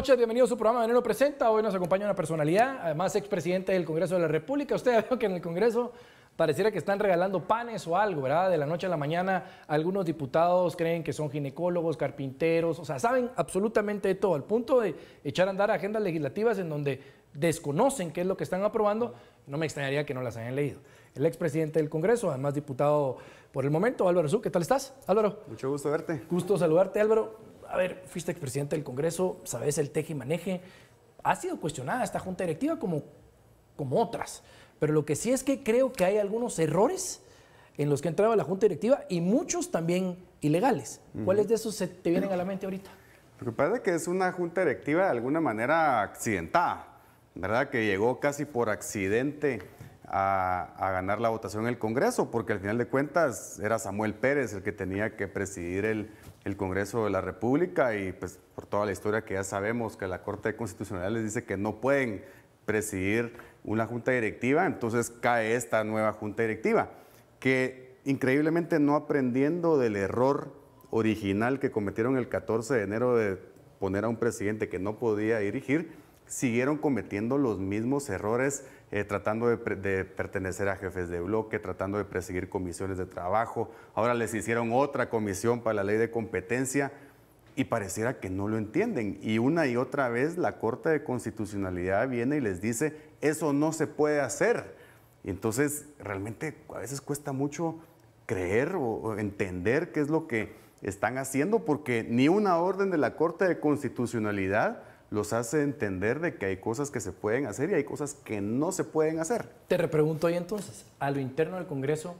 noches, bienvenido a su programa Veneno Presenta. Hoy nos acompaña una personalidad, además expresidente del Congreso de la República. Usted visto que en el Congreso pareciera que están regalando panes o algo, ¿verdad? De la noche a la mañana, algunos diputados creen que son ginecólogos, carpinteros, o sea, saben absolutamente de todo, al punto de echar a andar agendas legislativas en donde desconocen qué es lo que están aprobando, no me extrañaría que no las hayan leído. El expresidente del Congreso, además diputado por el momento, Álvaro Zú, ¿qué tal estás? Álvaro. Mucho gusto verte. Gusto saludarte, Álvaro a ver, fuiste expresidente del Congreso, sabes el teje y maneje, ha sido cuestionada esta junta directiva como, como otras, pero lo que sí es que creo que hay algunos errores en los que entraba la junta directiva y muchos también ilegales. ¿Cuáles de esos te vienen a la mente ahorita? Porque que es que es una junta directiva de alguna manera accidentada, ¿verdad? Que llegó casi por accidente a, a, ganar la votación en el Congreso, porque al final de cuentas era Samuel Pérez el que tenía que presidir el, el Congreso de la República y pues por toda la historia que ya sabemos que la Corte Constitucional les dice que no pueden presidir una junta directiva, entonces cae esta nueva junta directiva, que increíblemente no aprendiendo del error original que cometieron el 14 de enero de poner a un presidente que no podía dirigir, siguieron cometiendo los mismos errores, eh, tratando de, de, pertenecer a jefes de bloque, tratando de perseguir comisiones de trabajo. Ahora les hicieron otra comisión para la ley de competencia y pareciera que no lo entienden. Y una y otra vez la Corte de Constitucionalidad viene y les dice, eso no se puede hacer. Y entonces realmente a veces cuesta mucho creer o entender qué es lo que están haciendo porque ni una orden de la Corte de Constitucionalidad los hace entender de que hay cosas que se pueden hacer y hay cosas que no se pueden hacer. Te repregunto hoy entonces, a lo interno del Congreso,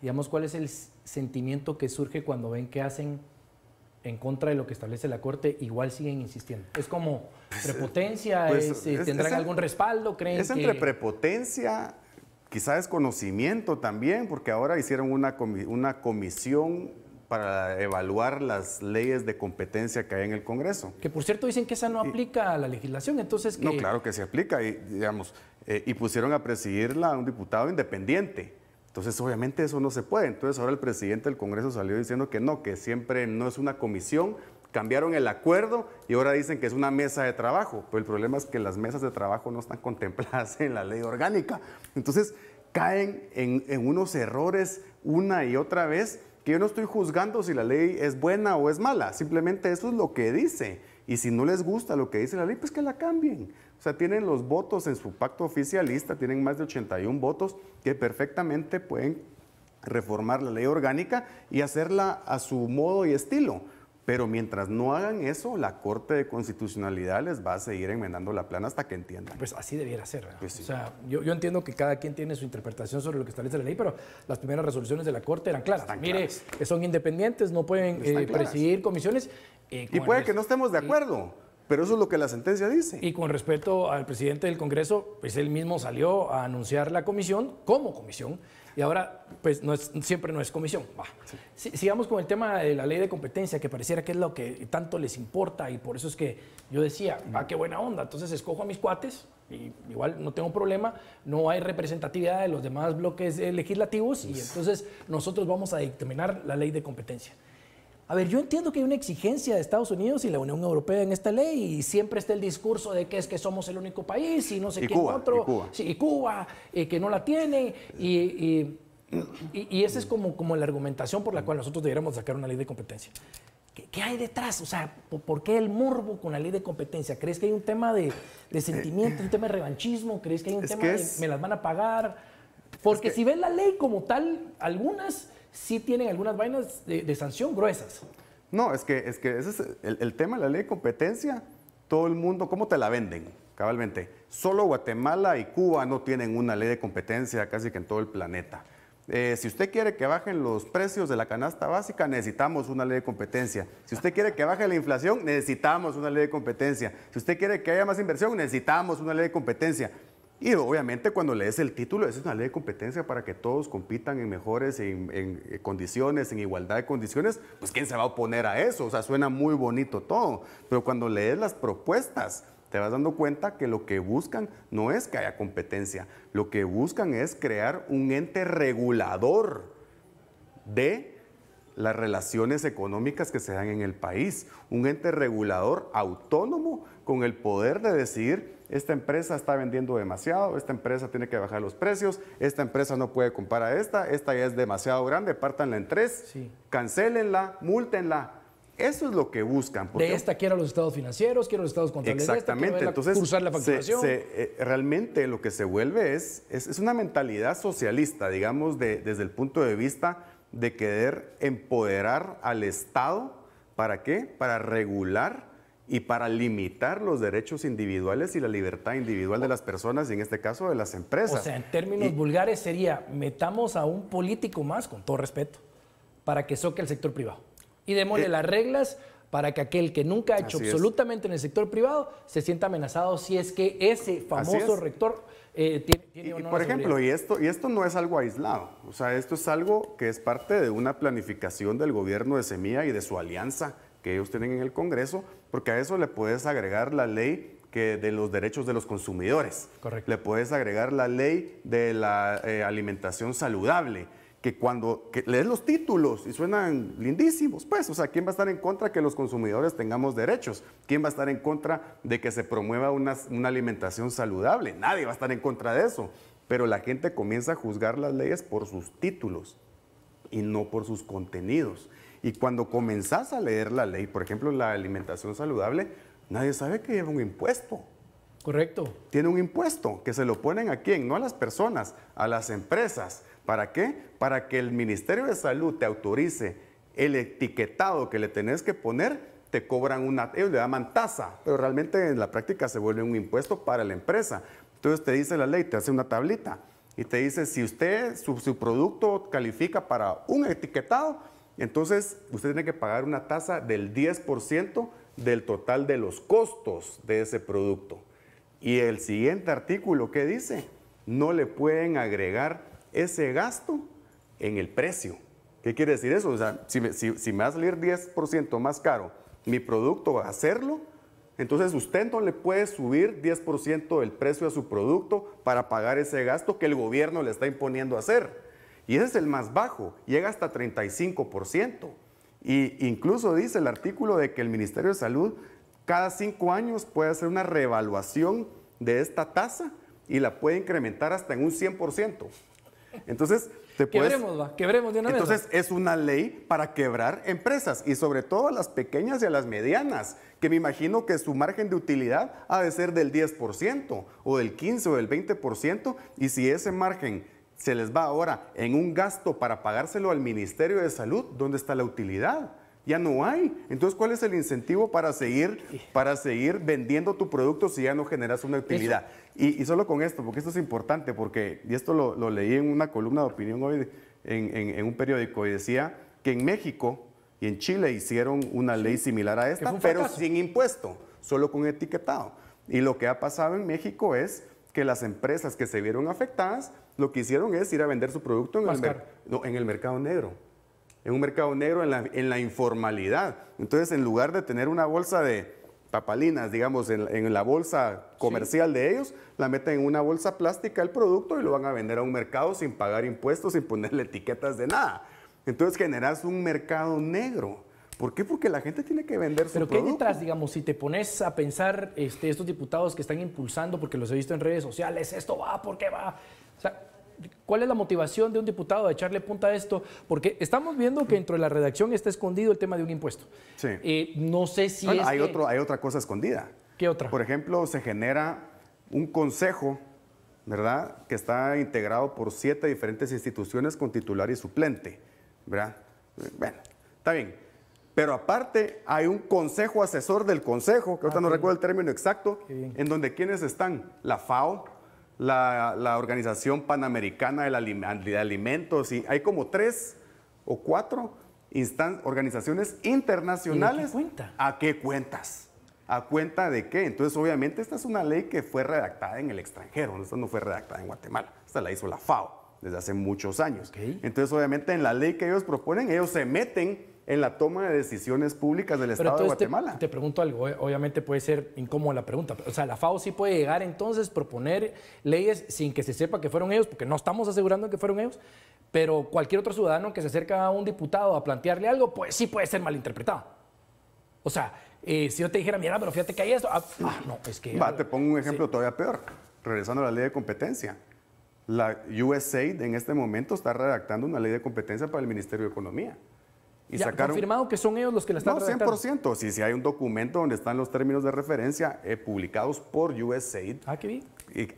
digamos, ¿cuál es el sentimiento que surge cuando ven que hacen en contra de lo que establece la Corte, igual siguen insistiendo? ¿Es como pues, eh, prepotencia? Pues, eh, ¿Tendrán algún respaldo? ¿Creen es entre prepotencia, quizás desconocimiento también, porque ahora hicieron una, una comisión para evaluar las leyes de competencia que hay en el Congreso. Que por cierto dicen que esa no aplica a la legislación, entonces No, claro que se aplica y, digamos, eh, y pusieron a presidirla a un diputado independiente. Entonces, obviamente eso no se puede. Entonces, ahora el presidente del Congreso salió diciendo que no, que siempre no es una comisión, cambiaron el acuerdo y ahora dicen que es una mesa de trabajo. Pero el problema es que las mesas de trabajo no están contempladas en la ley orgánica. Entonces caen en unos errores una y otra vez que yo no estoy juzgando si la ley es buena o es mala, simplemente eso es lo que dice. Y si no les gusta lo que dice la ley, pues que la cambien. O sea, tienen los votos en su pacto oficialista, tienen más de 81 votos que perfectamente pueden reformar la ley orgánica y hacerla a su modo y estilo. Pero mientras no hagan eso, la Corte de Constitucionalidad les va a seguir enmendando la plana hasta que entiendan. Pues así debiera ser. Pues o sea, yo, entiendo que cada quien tiene su interpretación sobre lo que establece la ley, pero las primeras resoluciones de la Corte eran claras. Mire, son independientes, no pueden eh, presidir comisiones. Eh, y puede que no estemos de acuerdo. Pero eso es lo que la sentencia dice. Y con respecto al presidente del Congreso, pues él mismo salió a anunciar la comisión como comisión. Y ahora, pues no es, siempre no es comisión. Sigamos con el tema de la ley de competencia, que pareciera que es lo que tanto les importa. Y por eso es que yo decía, ah, qué buena onda. Entonces escojo a mis cuates, y igual no tengo problema, no hay representatividad de los demás bloques legislativos. Y pues entonces nosotros vamos a dictaminar la ley de competencia. A ver, yo entiendo que hay una exigencia de Estados Unidos y la Unión Europea en esta ley y siempre está el discurso de que es que somos el único país y no sé quién otro. Y Cuba, sí, y Cuba que no la tiene. Y, y, esa es como, como la argumentación por la cual nosotros deberíamos sacar una ley de competencia. ¿Qué, hay detrás? O sea, ¿por qué el morbo con la ley de competencia? ¿Crees que hay un tema de, sentimiento, un tema de revanchismo? ¿Crees que hay un tema de me las van a pagar? Porque si ves la ley como tal, algunas sí tienen algunas vainas de, sanción gruesas. No, es que, es que ese es el, tema de la ley de competencia. Todo el mundo, ¿cómo te la venden? Cabalmente. Solo Guatemala y Cuba no tienen una ley de competencia casi que en todo el planeta. Eh, si usted quiere que bajen los precios de la canasta básica, necesitamos una ley de competencia. Si usted quiere que baje la inflación, necesitamos una ley de competencia. Si usted quiere que haya más inversión, necesitamos una ley de competencia. Y obviamente cuando lees el título, es una ley de competencia para que todos compitan en mejores en, eh, condiciones, en igualdad de condiciones, pues ¿quién se va a oponer a eso? O sea, suena muy bonito todo, pero cuando lees las propuestas, te vas dando cuenta que lo que buscan no es que haya competencia, lo que buscan es crear un ente regulador de las relaciones económicas que se dan en el país, un ente regulador autónomo con el poder de decir esta empresa está vendiendo demasiado, esta empresa tiene que bajar los precios, esta empresa no puede comprar a esta, esta ya es demasiado grande, pártanla en tres, sí. cancelenla, multenla Eso es lo que buscan. Porque... De esta quiero los estados financieros, quiero los estados contables. Exactamente. Entonces, la facturación. Eh, realmente lo que se vuelve es, es, una mentalidad socialista, digamos, desde el punto de vista de querer empoderar al Estado, ¿para qué? Para regular y para limitar los derechos individuales y la libertad individual de las personas y en este caso de las empresas. O sea, en términos vulgares sería, metamos a un político más, con todo respeto, para que soque el sector privado. Y démosle eh, las reglas para que aquel que nunca ha hecho absolutamente en el sector privado se sienta amenazado si es que ese famoso rector eh, y, Por ejemplo, y esto, y esto no es algo aislado, o sea, esto es algo que es parte de una planificación del gobierno de Semilla y de su alianza que ellos tienen en el Congreso, porque a eso le puedes agregar la ley que de los derechos de los consumidores. Correcto. Le puedes agregar la ley de la eh, alimentación saludable que cuando lees los títulos y suenan lindísimos, pues, o sea, ¿quién va a estar en contra que los consumidores tengamos derechos? ¿Quién va a estar en contra de que se promueva una, una alimentación saludable? Nadie va a estar en contra de eso, pero la gente comienza a juzgar las leyes por sus títulos y no por sus contenidos. Y cuando comenzás a leer la ley, por ejemplo, la alimentación saludable, nadie sabe que lleva un impuesto. Correcto. Tiene un impuesto que se lo ponen a quién, no a las personas, a las empresas ¿Para qué? Para que el Ministerio de Salud te autorice el etiquetado que le tenés que poner, te cobran una, ellos le llaman tasa, pero realmente en la práctica se vuelve un impuesto para la empresa. Entonces te dice la ley, te hace una tablita y te dice, si usted, su, su producto califica para un etiquetado, entonces usted tiene que pagar una tasa del 10% del total de los costos de ese producto. Y el siguiente artículo, ¿qué dice? No le pueden agregar ese gasto en el precio. ¿Qué quiere decir eso? O sea, si me, va a salir 10% más caro mi producto, a hacerlo, entonces usted no le puede subir 10% del precio a su producto para pagar ese gasto que el gobierno le está imponiendo hacer. Y ese es el más bajo, llega hasta 35%. Y incluso dice el artículo de que el Ministerio de Salud cada cinco años puede hacer una revaluación de esta tasa y la puede incrementar hasta en un 100%. Entonces, te puedes... Quebremos, Entonces, es una ley para quebrar empresas y sobre todo a las pequeñas y a las medianas, que me imagino que su margen de utilidad ha de ser del 10% o del 15 o del 20%, y si ese margen se les va ahora en un gasto para pagárselo al Ministerio de Salud, ¿dónde está la utilidad? ya no hay. Entonces, ¿cuál es el incentivo para seguir, para seguir vendiendo tu producto si ya no generas una utilidad? Y, solo con esto, porque esto es importante, porque, y esto lo, leí en una columna de opinión hoy en, un periódico, y decía que en México y en Chile hicieron una ley similar a esta, pero sin impuesto, solo con etiquetado. Y lo que ha pasado en México es que las empresas que se vieron afectadas, lo que hicieron es ir a vender su producto en el mercado negro en un mercado negro, en la, en la informalidad. Entonces, en lugar de tener una bolsa de papalinas, digamos, en, en la bolsa comercial de ellos, la meten en una bolsa plástica el producto y lo van a vender a un mercado sin pagar impuestos, sin ponerle etiquetas de nada. Entonces generas un mercado negro. ¿Por qué? Porque la gente tiene que vender ¿Pero producto. ¿qué digamos, si te pones a pensar este, estos diputados que están impulsando, porque los he visto en redes sociales, esto va, ¿por qué va? O sea, ¿Cuál es la motivación de un diputado de echarle punta a esto? Porque estamos viendo que dentro de la redacción está escondido el tema de un impuesto. Sí. Eh, no sé si hay, hay otra cosa escondida. ¿Qué otra? Por ejemplo, se genera un consejo, ¿verdad? Que está integrado por siete diferentes instituciones con titular y suplente, ¿verdad? Bueno, está bien. Pero aparte hay un consejo asesor del consejo, que ahorita ah, no recuerdo el término exacto, en donde ¿quiénes están, la FAO, la, Organización Panamericana de, Alimentos, y hay como tres o cuatro organizaciones internacionales. ¿A qué cuentas? ¿A cuenta de qué? Entonces, obviamente, esta es una ley que fue redactada en el extranjero, esta no fue redactada en Guatemala, esta la hizo la FAO desde hace muchos años. Entonces, obviamente, en la ley que ellos proponen, ellos se meten en la toma de decisiones públicas del Estado de Guatemala. Te, pregunto algo, eh, obviamente puede ser incómoda la pregunta. O sea, la FAO sí puede llegar entonces proponer leyes sin que se sepa que fueron ellos, porque no estamos asegurando que fueron ellos, pero cualquier otro ciudadano que se acerca a un diputado a plantearle algo, pues sí puede ser malinterpretado. O sea, eh, si yo te dijera, mira, pero fíjate que hay esto. Ah, ah no, es que. te pongo un ejemplo todavía peor. Regresando a la ley de competencia. La USAID e en este momento está redactando una ley de competencia para el Ministerio de Economía. Y ya, confirmado que son ellos los que la están No, 100%. Si Sí, sí, hay un documento donde están los términos de referencia eh, publicados por USAID. Ah, qué bien.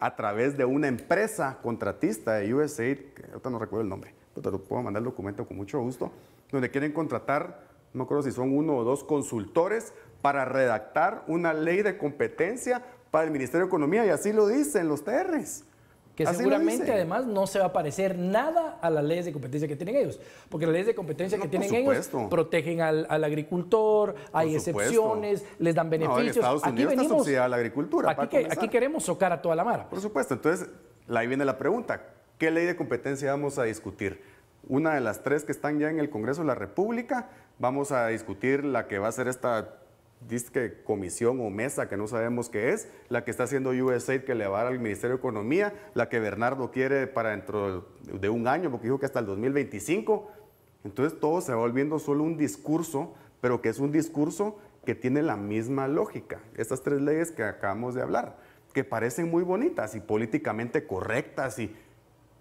a través de una empresa contratista de USAID, que ahorita no recuerdo el nombre, pero te lo puedo mandar el documento con mucho gusto, donde quieren contratar, no creo si son uno o dos consultores para redactar una ley de competencia para el Ministerio de Economía y así lo dicen los TRs que seguramente además no se va a parecer nada a las leyes de competencia que tienen ellos, porque las leyes de competencia que tienen ellos protegen al, agricultor, hay excepciones, les dan beneficios. No, en Estados Unidos subsidiada la agricultura. Aquí, aquí, queremos socar a toda la mara. Por supuesto, entonces ahí viene la pregunta, ¿qué ley de competencia vamos a discutir? Una de las tres que están ya en el Congreso de la República, vamos a discutir la que va a ser esta que comisión o mesa que no sabemos qué es, la que está haciendo USAID que le va al Ministerio de Economía, la que Bernardo quiere para dentro de un año, porque dijo que hasta el 2025. Entonces todo se va volviendo solo un discurso, pero que es un discurso que tiene la misma lógica. Estas tres leyes que acabamos de hablar, que parecen muy bonitas y políticamente correctas, y,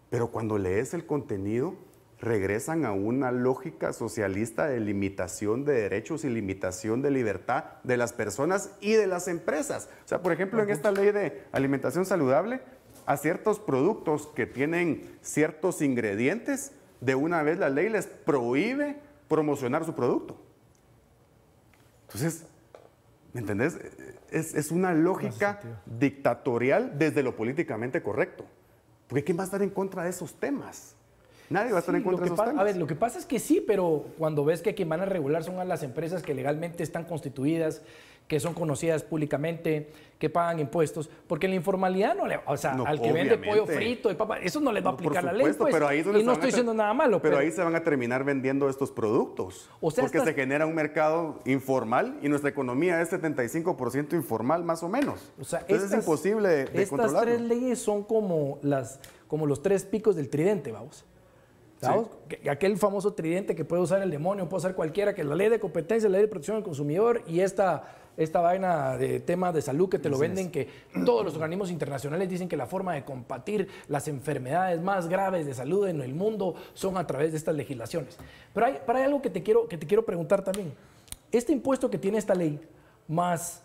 pero cuando lees el contenido, regresan a una lógica socialista de limitación de derechos y limitación de libertad de las personas y de las empresas. O sea, por ejemplo, en esta ley de alimentación saludable, a ciertos productos que tienen ciertos ingredientes, de una vez la ley les prohíbe promocionar su producto. Entonces, ¿me entendés? Es, es una lógica dictatorial desde lo políticamente correcto. Porque ¿quién va a estar en contra de esos temas? Nadie va a estar en contra de esos A ver, lo que pasa es que sí, pero cuando ves que quien van a regular son a las empresas que legalmente están constituidas, que son conocidas públicamente, que pagan impuestos, porque la informalidad no le, o sea, al que vende pollo frito eso no le va a aplicar la ley. Pues. y no estoy diciendo nada malo. Pero, ahí se van a terminar vendiendo estos productos, porque se genera un mercado informal y nuestra economía es 75% informal más o menos. O sea, Entonces es imposible de, Estas tres leyes son como las como los tres picos del tridente, vamos. Aquel famoso tridente que puede usar el demonio, puede usar cualquiera, que la ley de competencia, la ley de protección del consumidor y esta, esta vaina de tema de salud que te lo venden, que todos los organismos internacionales dicen que la forma de combatir las enfermedades más graves de salud en el mundo son a través de estas legislaciones. Pero hay, para algo que te, quiero, que te quiero preguntar también. Este impuesto que tiene esta ley, más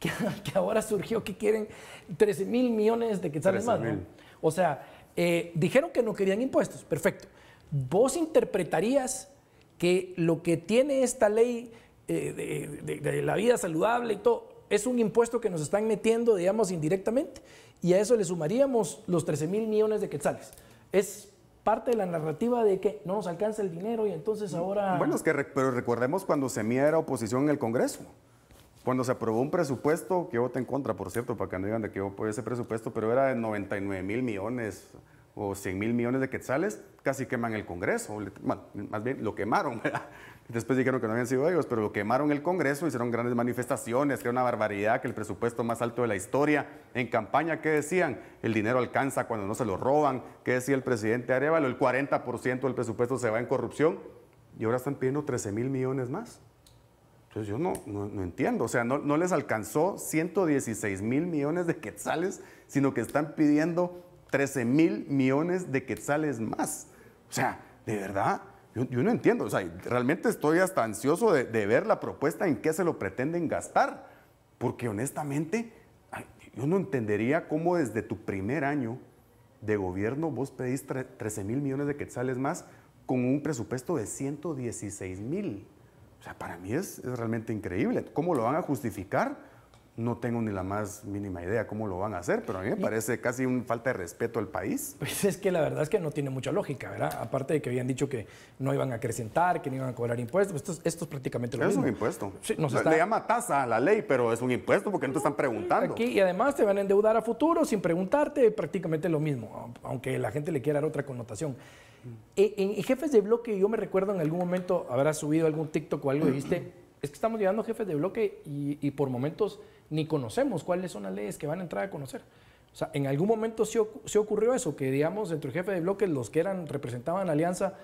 que, ahora surgió que quieren 13 mil millones de quetzales más, O sea, eh, dijeron que no querían impuestos, perfecto. ¿Vos interpretarías que lo que tiene esta ley eh, de, la vida saludable y todo es un impuesto que nos están metiendo, digamos, indirectamente? Y a eso le sumaríamos los 13 mil millones de quetzales. Es parte de la narrativa de que no nos alcanza el dinero y entonces mm, ahora... Bueno, es que pero recordemos cuando Semilla era oposición en el Congreso. Cuando se aprobó un presupuesto, que voté en contra, por cierto, para que no digan de que yo ese presupuesto, pero era de 99 mil millones o 100 mil millones de quetzales, casi queman el Congreso. más bien lo quemaron, ¿verdad? Después dijeron que no habían sido ellos, pero lo quemaron el Congreso, hicieron grandes manifestaciones, que era una barbaridad, que el presupuesto más alto de la historia. En campaña, ¿qué decían? El dinero alcanza cuando no se lo roban. ¿Qué decía el presidente Arevalo? El 40% del presupuesto se va en corrupción. Y ahora están pidiendo 13 mil millones más. Entonces yo no, no, entiendo, o sea, no, les alcanzó 116 mil millones de quetzales, sino que están pidiendo 13 mil millones de quetzales más. O sea, de verdad, yo, no entiendo, o sea, realmente estoy hasta ansioso de, de, ver la propuesta en qué se lo pretenden gastar, porque honestamente yo no entendería cómo desde tu primer año de gobierno vos pedís 13 mil millones de quetzales más con un presupuesto de 116 mil sea, para mí es, realmente increíble. ¿Cómo lo van a justificar? No tengo ni la más mínima idea cómo lo van a hacer, pero a mí me parece casi un falta de respeto al país. Pues es que la verdad es que no tiene mucha lógica, ¿verdad? Aparte de que habían dicho que no iban a acrecentar, que no iban a cobrar impuestos, pues esto es, prácticamente lo mismo. Es un impuesto. Sí, Le llama tasa a la ley, pero es un impuesto porque no te están preguntando. y además te van a endeudar a futuro sin preguntarte, prácticamente lo mismo, aunque la gente le quiera dar otra connotación. Mm. Eh, en, jefes de bloque, yo me recuerdo en algún momento, habrás subido algún TikTok o algo y viste, mm. es que estamos llegando jefes de bloque y, por momentos ni conocemos cuáles son las leyes que van a entrar a conocer. O sea, en algún momento se, se ocurrió eso, que digamos, entre jefes de bloque, los que eran, representaban alianza,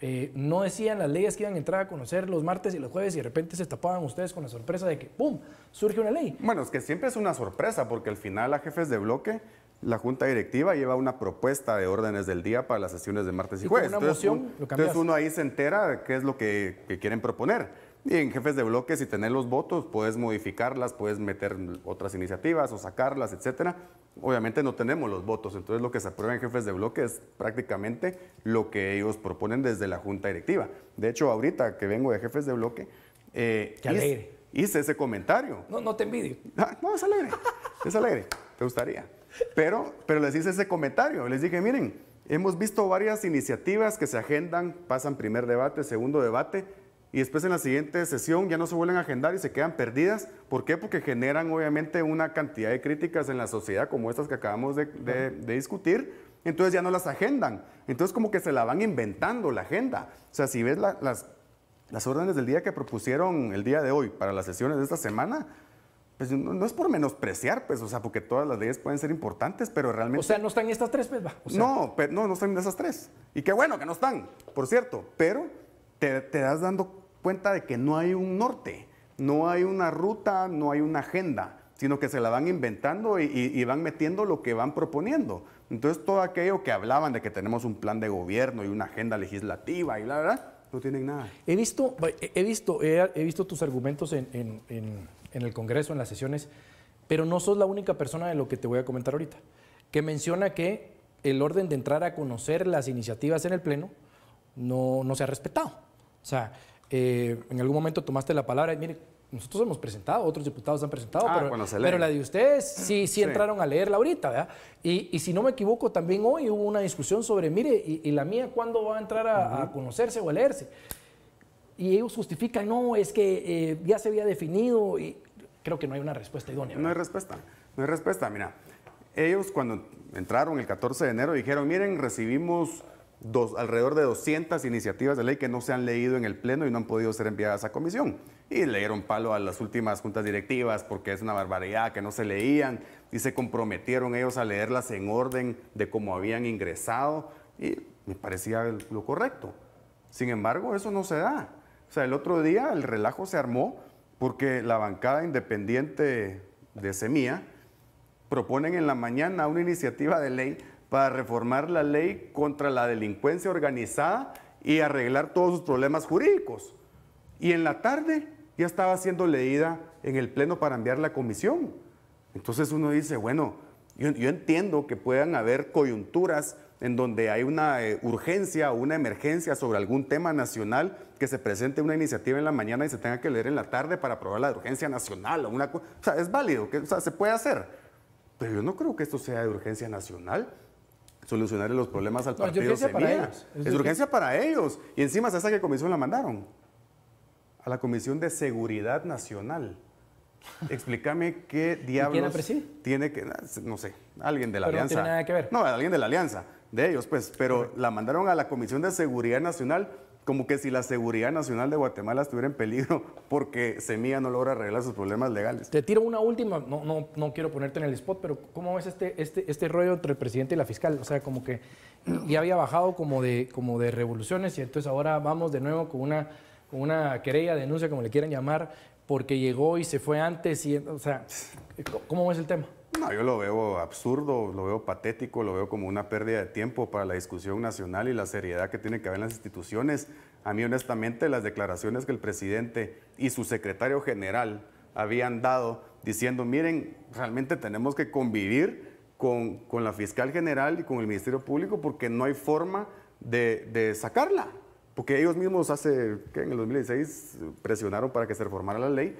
eh, no decían las leyes que iban a entrar a conocer los martes y los jueves y de repente se tapaban ustedes con la sorpresa de que, ¡pum!, surge una ley. Bueno, es que siempre es una sorpresa porque al final a jefes de bloque la Junta Directiva lleva una propuesta de órdenes del día para las sesiones de martes y, jueves. Entonces, moción, uno ahí se entera qué es lo que, quieren proponer. Y en jefes de bloque, si tenés los votos, puedes modificarlas, puedes meter otras iniciativas o sacarlas, etcétera. Obviamente no tenemos los votos, entonces lo que se aprueba en jefes de bloque es prácticamente lo que ellos proponen desde la Junta Directiva. De hecho, ahorita que vengo de jefes de bloque, eh, Qué alegre. Hice, ese comentario. No, no te envidio. Ah, no, es alegre. es alegre. Te gustaría. Pero, pero les hice ese comentario, les dije, miren, hemos visto varias iniciativas que se agendan, pasan primer debate, segundo debate, y después en la siguiente sesión ya no se vuelven a agendar y se quedan perdidas. ¿Por qué? Porque generan obviamente una cantidad de críticas en la sociedad como estas que acabamos de, discutir, entonces ya no las agendan. Entonces como que se la van inventando la agenda. O sea, si ves las órdenes del día que propusieron el día de hoy para las sesiones de esta semana, pues no, es por menospreciar, pues, o sea, porque todas las leyes pueden ser importantes, pero realmente... O sea, no están en estas tres, pues, va. no, pero, no, no están esas tres. Y qué bueno que no están, por cierto, pero te, das dando cuenta de que no hay un norte, no hay una ruta, no hay una agenda, sino que se la van inventando y, van metiendo lo que van proponiendo. Entonces, todo aquello que hablaban de que tenemos un plan de gobierno y una agenda legislativa y la verdad, no tienen nada. He visto, he visto, he, visto tus argumentos en en el Congreso, en las sesiones, pero no sos la única persona de lo que te voy a comentar ahorita, que menciona que el orden de entrar a conocer las iniciativas en el Pleno no, no se ha respetado. O sea, eh, en algún momento tomaste la palabra y mire, nosotros hemos presentado, otros diputados han presentado, ah, pero, la de ustedes sí, sí, entraron a leerla ahorita, ¿verdad? Y, y, si no me equivoco, también hoy hubo una discusión sobre, mire, y, la mía, ¿cuándo va a entrar a, a conocerse o a leerse? Y ellos justifican, no, es que eh, ya se había definido y creo que no hay una respuesta idónea. No hay respuesta, no hay respuesta. Mira, ellos cuando entraron el 14 de enero dijeron, miren, recibimos dos, alrededor de 200 iniciativas de ley que no se han leído en el Pleno y no han podido ser enviadas a comisión. Y le dieron palo a las últimas juntas directivas porque es una barbaridad que no se leían y se comprometieron ellos a leerlas en orden de cómo habían ingresado y me parecía lo correcto. Sin embargo, eso no se da. O sea, el otro día el relajo se armó porque la bancada independiente de Semilla proponen en la mañana una iniciativa de ley para reformar la ley contra la delincuencia organizada y arreglar todos sus problemas jurídicos. Y en la tarde ya estaba siendo leída en el Pleno para enviar la comisión. Entonces uno dice, bueno, yo, yo entiendo que puedan haber coyunturas en donde hay una eh, urgencia o una emergencia sobre algún tema nacional, que se presente una iniciativa en la mañana y se tenga que leer en la tarde para aprobar la urgencia nacional. O, una, o sea, es válido, que, se puede hacer. Pero yo no creo que esto sea de urgencia nacional solucionar los problemas al partido es urgencia Para ellos. Es, urgencia para ellos. Y encima, esa a qué comisión la mandaron? A la Comisión de Seguridad Nacional. Explícame qué diablos tiene que no sé, alguien de la alianza. No No, alguien de la alianza de ellos, pues, pero la mandaron a la Comisión de Seguridad Nacional como que si la seguridad nacional de Guatemala estuviera en peligro porque Semilla no logra arreglar sus problemas legales. Te tiro una última, no, no, no quiero ponerte en el spot, pero ¿cómo ves este, este, este rollo entre el presidente y la fiscal? O sea, como que ya había bajado como de, como de revoluciones y entonces ahora vamos de nuevo con una, con una querella, denuncia, como le quieran llamar, porque llegó y se fue antes y, o sea, ¿cómo ves el tema? No, yo lo veo absurdo, lo veo patético, lo veo como una pérdida de tiempo para la discusión nacional y la seriedad que tiene que haber en las instituciones. A mí honestamente las declaraciones que el presidente y su secretario general habían dado diciendo, miren, realmente tenemos que convivir con, la fiscal general y con el Ministerio Público porque no hay forma de, de sacarla porque ellos mismos hace, que en el 2016 presionaron para que se reformara la ley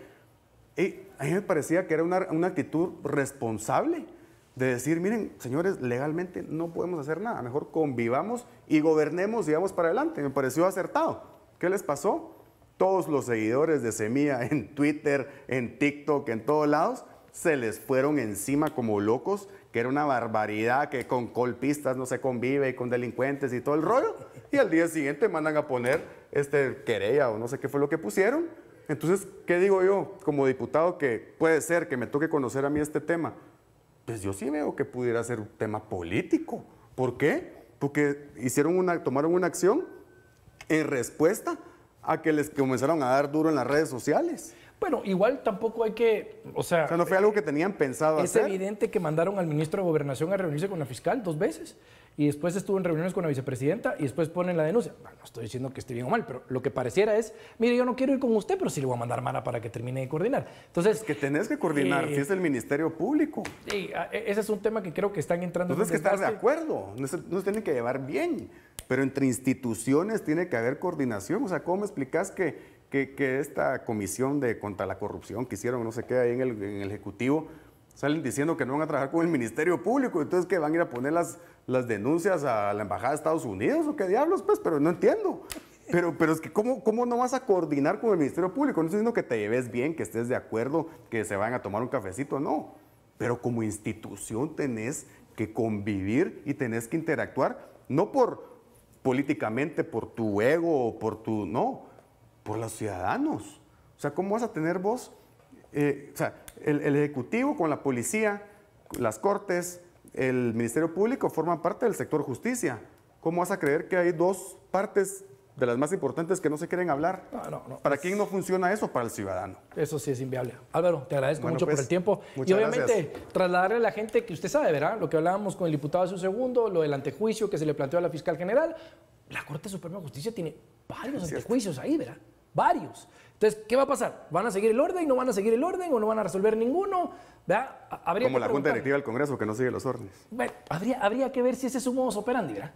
y a mí me parecía que era una, actitud responsable de decir, miren, señores, legalmente no podemos hacer nada, mejor convivamos y gobernemos y vamos para adelante. Me pareció acertado. ¿Qué les pasó? Todos los seguidores de Semilla en Twitter, en TikTok, en todos lados, se les fueron encima como locos, que era una barbaridad, que con golpistas no se convive y con delincuentes y todo el rollo. Y al día siguiente mandan a poner este querella o no sé qué fue lo que pusieron entonces, ¿qué digo yo como diputado que puede ser que me toque conocer a mí este tema? Pues yo sí veo que pudiera ser un tema político. ¿Por qué? Porque hicieron una, tomaron una acción en respuesta a que les comenzaron a dar duro en las redes sociales. Bueno, igual tampoco hay que, o sea... O no fue algo que tenían pensado hacer. Es evidente que mandaron al ministro de Gobernación a reunirse con la fiscal dos veces y después estuvo en reuniones con la vicepresidenta y después ponen la denuncia. no estoy diciendo que esté bien o mal, pero lo que pareciera es, mire, yo no quiero ir con usted, pero sí le voy a mandar mala para que termine de coordinar. Entonces... Es que tenés que coordinar, eh, si es el Ministerio Público. Sí, ah, e-, ese es un tema que creo que están entrando... Entonces que estar de acuerdo, no se tienen que llevar bien, pero entre instituciones tiene que haber coordinación. O sea, ¿cómo me explicás que... Que, esta comisión de contra la corrupción que hicieron, no sé qué, ahí en el, Ejecutivo, salen diciendo que no van a trabajar con el Ministerio Público, entonces que van a ir a poner las, las denuncias a la Embajada de Estados Unidos o qué diablos, pues, pero no entiendo. Pero, pero es que, ¿cómo, ¿cómo no vas a coordinar con el Ministerio Público? No estoy diciendo que te lleves bien, que estés de acuerdo, que se vayan a tomar un cafecito, no. Pero como institución tenés que convivir y tenés que interactuar, no por políticamente, por tu ego o por tu. No, por los ciudadanos. O sea, ¿cómo vas a tener vos? Eh, o sea, el, el Ejecutivo con la policía, las cortes, el Ministerio Público forma parte del sector justicia. ¿Cómo vas a creer que hay dos partes de las más importantes que no se quieren hablar. Ah, ¿Para quién no funciona eso? Para el ciudadano. Eso sí es inviable. Álvaro, te agradezco mucho por pues, el tiempo. Y obviamente trasladarle a la gente que usted sabe, ¿verdad? Lo que hablábamos con el diputado hace un segundo, lo del antejuicio que se le planteó a la fiscal general. La Corte Suprema de Justicia tiene varios antejuicios ahí, ¿verdad? varios. Entonces, ¿qué va a pasar? ¿Van a seguir el orden? ¿No van a seguir el orden? ¿O no van a resolver ninguno? Habría Como la Junta Directiva del Congreso que no sigue los órdenes. Bueno, habría, habría que ver si ese es un modus operandi, ¿verdad?